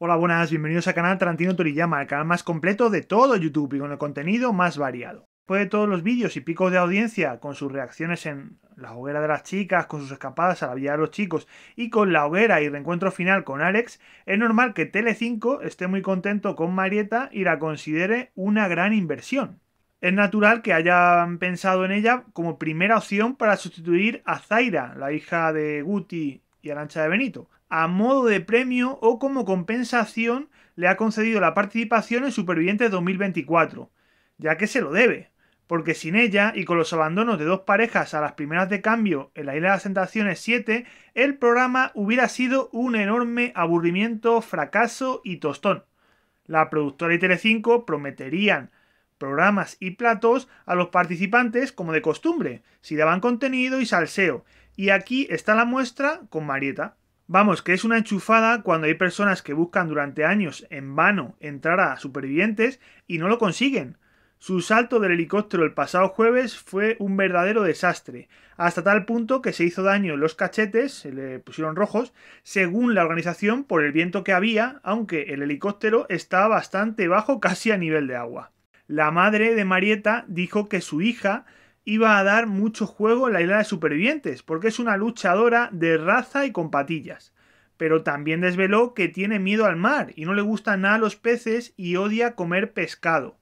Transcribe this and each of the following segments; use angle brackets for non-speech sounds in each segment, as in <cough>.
Hola, buenas, bienvenidos al canal Tarantino Toriyama, el canal más completo de todo YouTube y con el contenido más variado. Después de todos los vídeos y picos de audiencia, con sus reacciones en la hoguera de las chicas, con sus escapadas a la villa de los chicos y con la hoguera y reencuentro final con Alex, es normal que Tele5 esté muy contento con Marieta y la considere una gran inversión. Es natural que hayan pensado en ella como primera opción para sustituir a Zaira, la hija de Guti y Alancha de Benito, a modo de premio o como compensación le ha concedido la participación en Supervivientes 2024, ya que se lo debe, porque sin ella y con los abandonos de dos parejas a las primeras de cambio en la Isla de las Tentaciones 7, el programa hubiera sido un enorme aburrimiento, fracaso y tostón. La productora y Telecinco prometerían programas y platos a los participantes como de costumbre, si daban contenido y salseo, y aquí está la muestra con Marieta. Vamos, que es una enchufada cuando hay personas que buscan durante años en vano entrar a supervivientes y no lo consiguen. Su salto del helicóptero el pasado jueves fue un verdadero desastre, hasta tal punto que se hizo daño en los cachetes, se le pusieron rojos, según la organización por el viento que había, aunque el helicóptero estaba bastante bajo, <laughs> casi a nivel de agua. La madre de Marieta dijo que su hija iba a dar mucho juego en la isla de supervivientes, porque es una luchadora de raza y con patillas. Pero también desveló que tiene miedo al mar y no le gustan nada los peces y odia comer pescado.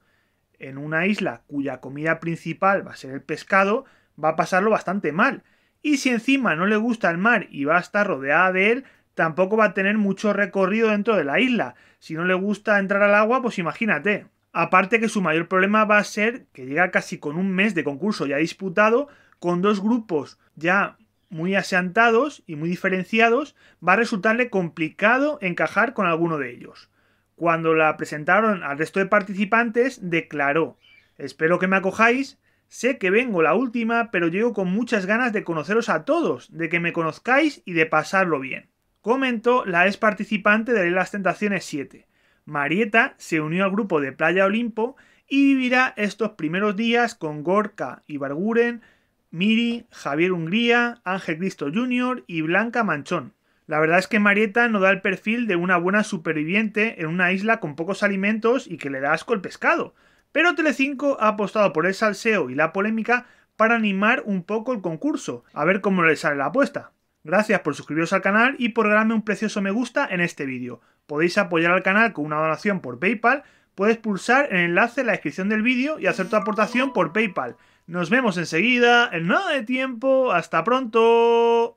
En una isla cuya comida principal va a ser el pescado, va a pasarlo bastante mal. Y si encima no le gusta el mar y va a estar rodeada de él, tampoco va a tener mucho recorrido dentro de la isla. Si no le gusta entrar al agua, pues imagínate, Aparte que su mayor problema va a ser que llega casi con un mes de concurso ya disputado, con dos grupos ya muy asentados y muy diferenciados, va a resultarle complicado encajar con alguno de ellos. Cuando la presentaron al resto de participantes, declaró, espero que me acojáis, sé que vengo la última, pero llego con muchas ganas de conoceros a todos, de que me conozcáis y de pasarlo bien. Comentó la ex participante de Las Tentaciones 7, Marieta se unió al grupo de Playa Olimpo y vivirá estos primeros días con Gorka Ibarguren, Miri, Javier Hungría, Ángel Cristo Jr. y Blanca Manchón. La verdad es que Marieta no da el perfil de una buena superviviente en una isla con pocos alimentos y que le da asco el pescado. Pero Telecinco ha apostado por el salseo y la polémica para animar un poco el concurso, a ver cómo le sale la apuesta. Gracias por suscribiros al canal y por darme un precioso me gusta en este vídeo. Podéis apoyar al canal con una donación por Paypal, puedes pulsar el enlace en la descripción del vídeo y hacer tu aportación por Paypal. Nos vemos enseguida, en nada de tiempo, hasta pronto.